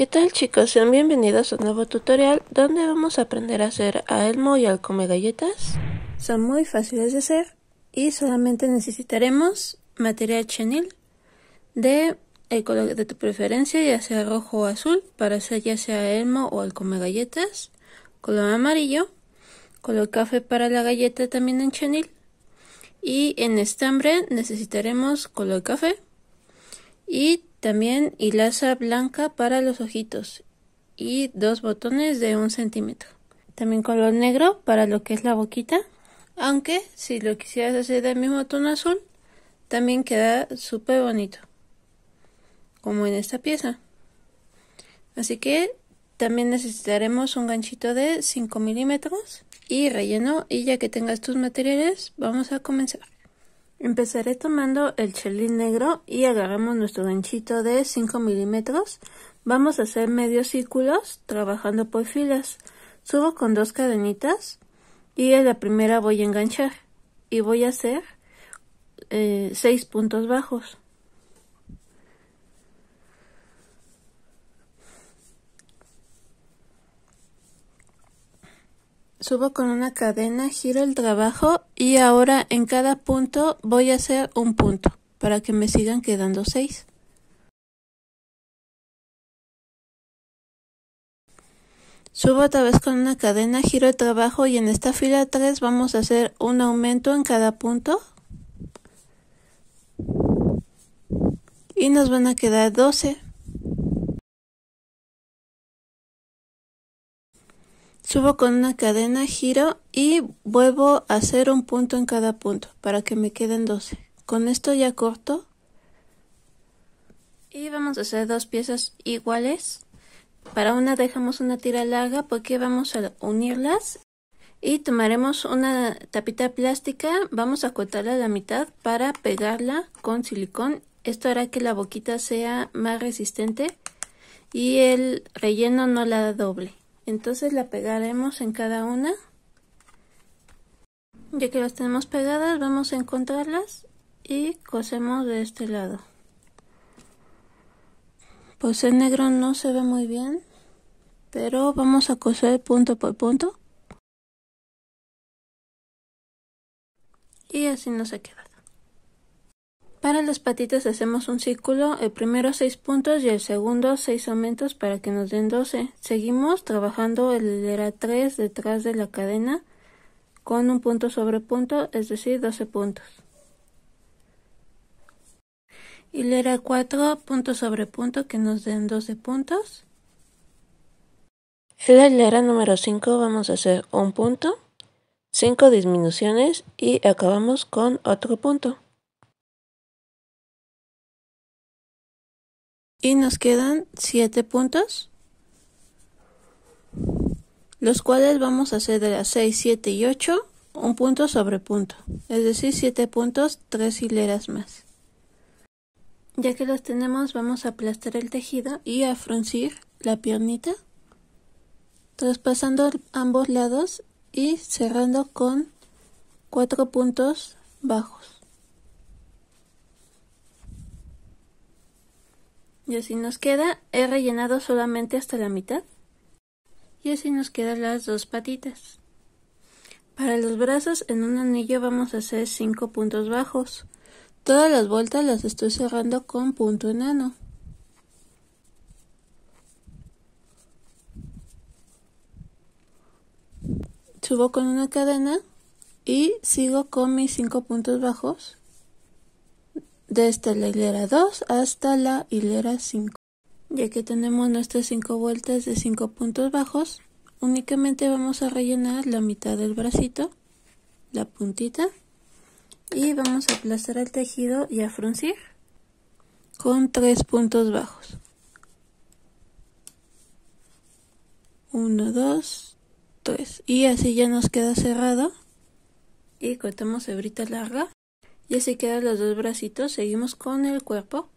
¿Qué tal chicos? Sean bienvenidos a un nuevo tutorial donde vamos a aprender a hacer a Elmo y al come galletas. Son muy fáciles de hacer y solamente necesitaremos material chenil de el color de tu preferencia, ya sea rojo o azul, para hacer ya sea Elmo o al come galletas, color amarillo, color café para la galleta también en chenil y en estambre necesitaremos color café y también hilaza blanca para los ojitos y dos botones de un centímetro. También color negro para lo que es la boquita. Aunque si lo quisieras hacer del mismo tono azul, también queda súper bonito. Como en esta pieza. Así que también necesitaremos un ganchito de 5 milímetros y relleno. Y ya que tengas tus materiales, vamos a comenzar. Empezaré tomando el chelín negro y agarramos nuestro ganchito de 5 milímetros. Vamos a hacer medios círculos trabajando por filas. Subo con dos cadenitas y en la primera voy a enganchar y voy a hacer 6 eh, puntos bajos. subo con una cadena, giro el trabajo y ahora en cada punto voy a hacer un punto para que me sigan quedando 6. Subo otra vez con una cadena, giro el trabajo y en esta fila 3 vamos a hacer un aumento en cada punto. Y nos van a quedar 12. Subo con una cadena, giro y vuelvo a hacer un punto en cada punto para que me queden 12. Con esto ya corto. Y vamos a hacer dos piezas iguales. Para una dejamos una tira larga porque vamos a unirlas y tomaremos una tapita plástica, vamos a cortarla a la mitad para pegarla con silicón. Esto hará que la boquita sea más resistente y el relleno no la doble entonces la pegaremos en cada una ya que las tenemos pegadas vamos a encontrarlas y cosemos de este lado pues el negro no se ve muy bien pero vamos a coser punto por punto y así no se queda para las patitas hacemos un círculo, el primero 6 puntos y el segundo 6 aumentos para que nos den 12. Seguimos trabajando el hilera 3 detrás de la cadena con un punto sobre punto, es decir, 12 puntos. Hilera 4, punto sobre punto que nos den 12 puntos. En la hilera número 5 vamos a hacer un punto, 5 disminuciones y acabamos con otro punto. y nos quedan 7 puntos los cuales vamos a hacer de las 6, 7 y 8 un punto sobre punto es decir 7 puntos 3 hileras más ya que los tenemos vamos a aplastar el tejido y a fruncir la piernita traspasando ambos lados y cerrando con 4 puntos bajos Y así nos queda, he rellenado solamente hasta la mitad. Y así nos quedan las dos patitas. Para los brazos en un anillo vamos a hacer 5 puntos bajos. Todas las vueltas las estoy cerrando con punto enano. Subo con una cadena y sigo con mis 5 puntos bajos desde la hilera 2 hasta la hilera 5. Ya que tenemos nuestras 5 vueltas de 5 puntos bajos, únicamente vamos a rellenar la mitad del bracito, la puntita, y vamos a aplastar el tejido y a fruncir con 3 puntos bajos. 1, 2, 3. Y así ya nos queda cerrado. Y cortamos hebrita larga. Y así quedan los dos bracitos, seguimos con el cuerpo.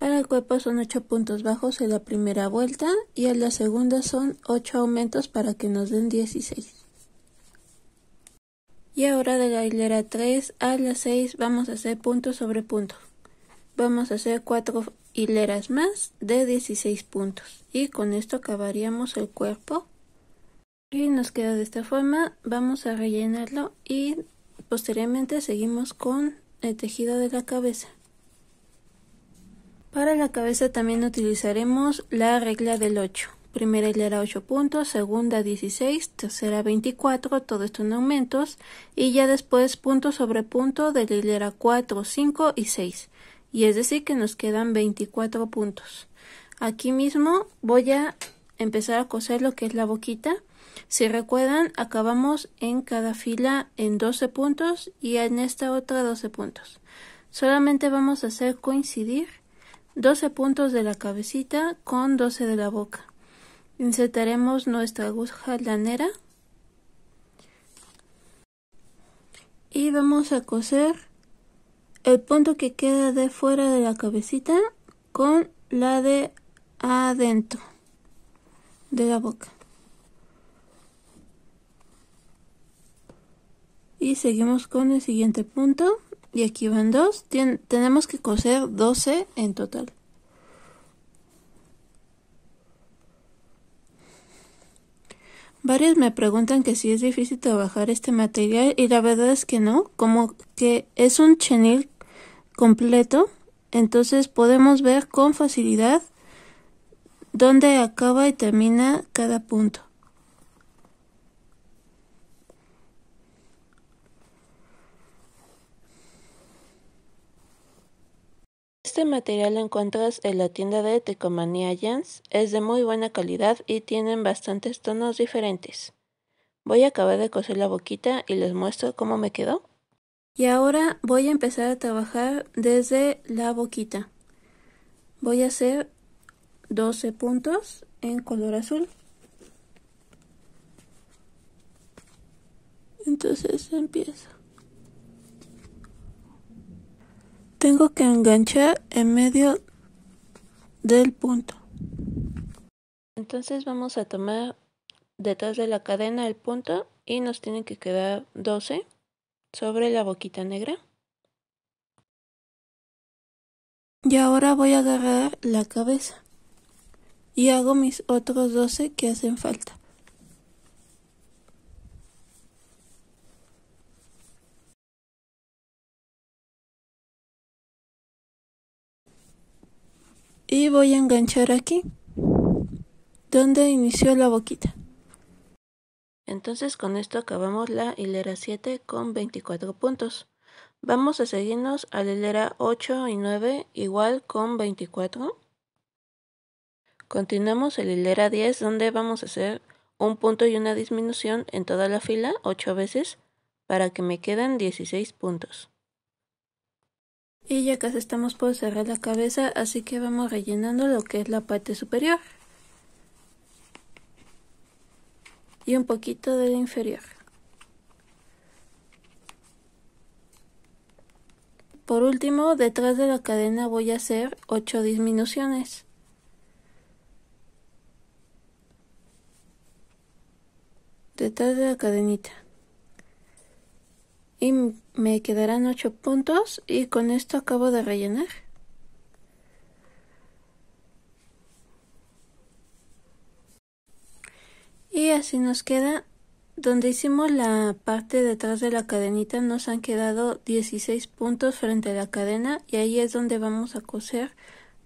Para el cuerpo son 8 puntos bajos en la primera vuelta y en la segunda son 8 aumentos para que nos den 16. Y ahora de la hilera 3 a la 6 vamos a hacer punto sobre punto. Vamos a hacer 4 hileras más de 16 puntos. Y con esto acabaríamos el cuerpo. Y nos queda de esta forma. Vamos a rellenarlo y Posteriormente seguimos con el tejido de la cabeza. Para la cabeza también utilizaremos la regla del 8. Primera hilera 8 puntos, segunda 16, tercera 24, todo esto en aumentos, y ya después punto sobre punto de la hilera 4, 5 y 6. Y es decir que nos quedan 24 puntos. Aquí mismo voy a empezar a coser lo que es la boquita si recuerdan, acabamos en cada fila en 12 puntos y en esta otra 12 puntos. Solamente vamos a hacer coincidir 12 puntos de la cabecita con 12 de la boca. Insertaremos nuestra aguja lanera y vamos a coser el punto que queda de fuera de la cabecita con la de adentro de la boca. y seguimos con el siguiente punto y aquí van dos tenemos que coser 12 en total Varios me preguntan que si es difícil trabajar este material y la verdad es que no, como que es un chenil completo, entonces podemos ver con facilidad dónde acaba y termina cada punto. Este material lo encuentras en la tienda de Tecomania Jans, es de muy buena calidad y tienen bastantes tonos diferentes. Voy a acabar de coser la boquita y les muestro cómo me quedó. Y ahora voy a empezar a trabajar desde la boquita. Voy a hacer 12 puntos en color azul. Entonces empiezo. Tengo que enganchar en medio del punto. Entonces vamos a tomar detrás de la cadena el punto y nos tienen que quedar 12 sobre la boquita negra. Y ahora voy a agarrar la cabeza y hago mis otros 12 que hacen falta. y voy a enganchar aquí donde inició la boquita entonces con esto acabamos la hilera 7 con 24 puntos vamos a seguirnos a la hilera 8 y 9 igual con 24 continuamos en la hilera 10 donde vamos a hacer un punto y una disminución en toda la fila 8 veces para que me queden 16 puntos y ya casi estamos por cerrar la cabeza, así que vamos rellenando lo que es la parte superior. Y un poquito de la inferior. Por último, detrás de la cadena voy a hacer 8 disminuciones. Detrás de la cadenita y me quedarán 8 puntos y con esto acabo de rellenar. Y así nos queda donde hicimos la parte detrás de la cadenita nos han quedado 16 puntos frente a la cadena y ahí es donde vamos a coser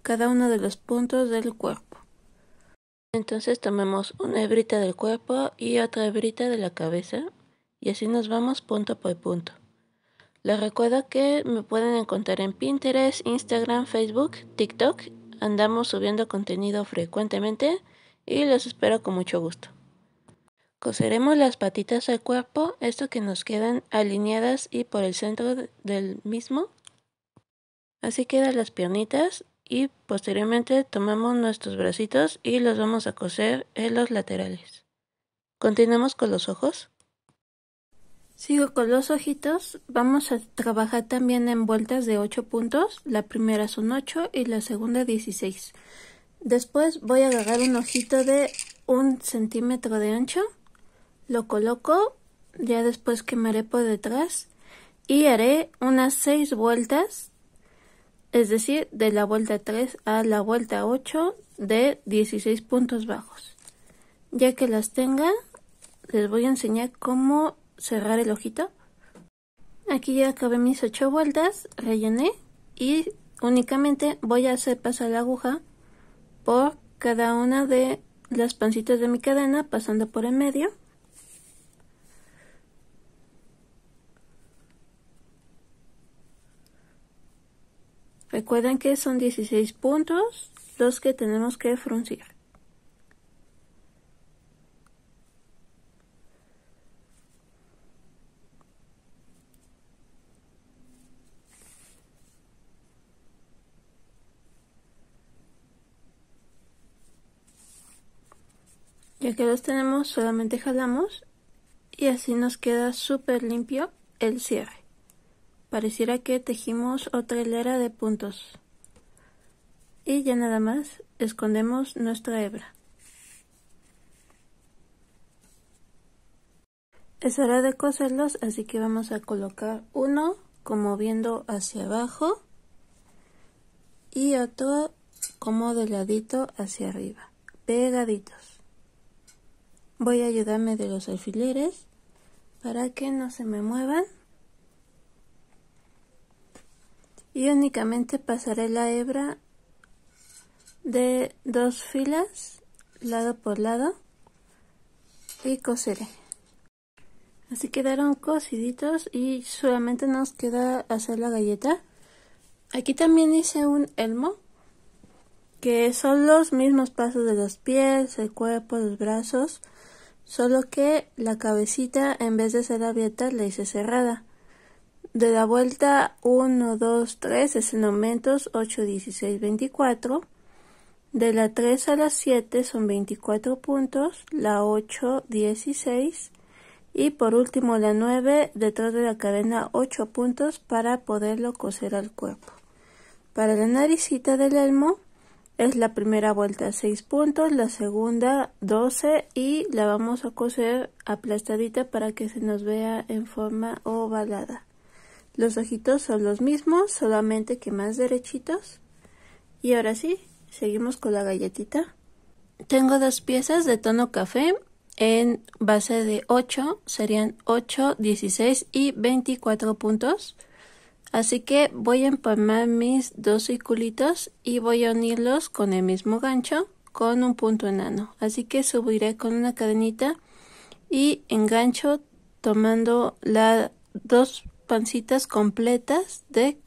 cada uno de los puntos del cuerpo. Entonces tomamos una hebrita del cuerpo y otra hebrita de la cabeza y así nos vamos punto por punto. Les recuerdo que me pueden encontrar en Pinterest, Instagram, Facebook, TikTok. Andamos subiendo contenido frecuentemente y los espero con mucho gusto. Coseremos las patitas al cuerpo, esto que nos quedan alineadas y por el centro del mismo. Así quedan las piernitas y posteriormente tomamos nuestros bracitos y los vamos a coser en los laterales. Continuamos con los ojos. Sigo con los ojitos, vamos a trabajar también en vueltas de 8 puntos, la primera son 8 y la segunda 16. Después voy a agarrar un ojito de un centímetro de ancho, lo coloco, ya después quemaré por detrás y haré unas 6 vueltas, es decir, de la vuelta 3 a la vuelta 8 de 16 puntos bajos. Ya que las tenga, les voy a enseñar cómo cerrar el ojito. Aquí ya acabé mis ocho vueltas, rellené y únicamente voy a hacer pasar la aguja por cada una de las pancitas de mi cadena pasando por el medio. Recuerden que son 16 puntos los que tenemos que fruncir. Ya que los tenemos, solamente jalamos y así nos queda súper limpio el cierre. Pareciera que tejimos otra hilera de puntos. Y ya nada más escondemos nuestra hebra. Es hora de coserlos, así que vamos a colocar uno como viendo hacia abajo y otro como de ladito hacia arriba, pegaditos voy a ayudarme de los alfileres para que no se me muevan y únicamente pasaré la hebra de dos filas lado por lado y coseré así quedaron cosiditos y solamente nos queda hacer la galleta aquí también hice un elmo que son los mismos pasos de los pies, el cuerpo, los brazos solo que la cabecita en vez de ser abierta la hice cerrada. De la vuelta 1, 2, 3 es en aumentos 8, 16, 24. De la 3 a la 7 son 24 puntos, la 8, 16 y por último la 9 detrás de la cadena 8 puntos para poderlo coser al cuerpo. Para la naricita del elmo es la primera vuelta 6 puntos, la segunda 12 y la vamos a coser aplastadita para que se nos vea en forma ovalada. Los ojitos son los mismos, solamente que más derechitos. Y ahora sí, seguimos con la galletita. Tengo dos piezas de tono café en base de 8, serían 8, 16 y 24 puntos. Así que voy a empalmar mis dos circulitos y voy a unirlos con el mismo gancho con un punto enano. Así que subiré con una cadenita y engancho tomando las dos pancitas completas de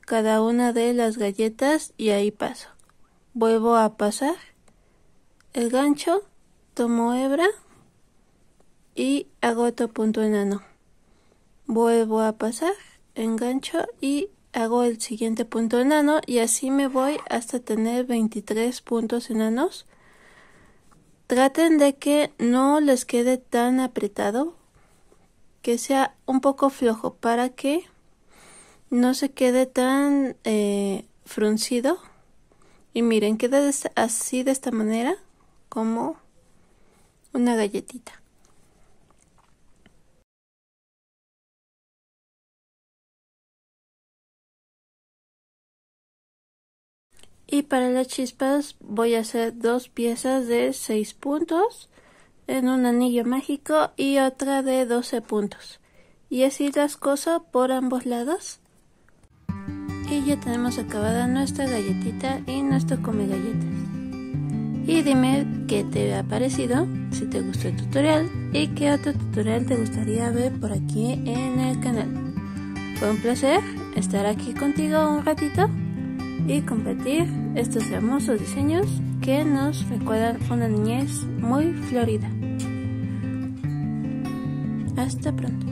cada una de las galletas y ahí paso. Vuelvo a pasar el gancho, tomo hebra y hago otro punto enano. Vuelvo a pasar engancho y hago el siguiente punto enano y así me voy hasta tener 23 puntos enanos. Traten de que no les quede tan apretado, que sea un poco flojo para que no se quede tan eh, fruncido. Y miren, queda así de esta manera como una galletita. y para las chispas voy a hacer dos piezas de 6 puntos en un anillo mágico y otra de 12 puntos y así las coso por ambos lados y ya tenemos acabada nuestra galletita y nuestro come galletas y dime qué te ha parecido si te gustó el tutorial y qué otro tutorial te gustaría ver por aquí en el canal fue un placer estar aquí contigo un ratito y competir estos hermosos diseños que nos recuerdan una niñez muy florida. Hasta pronto.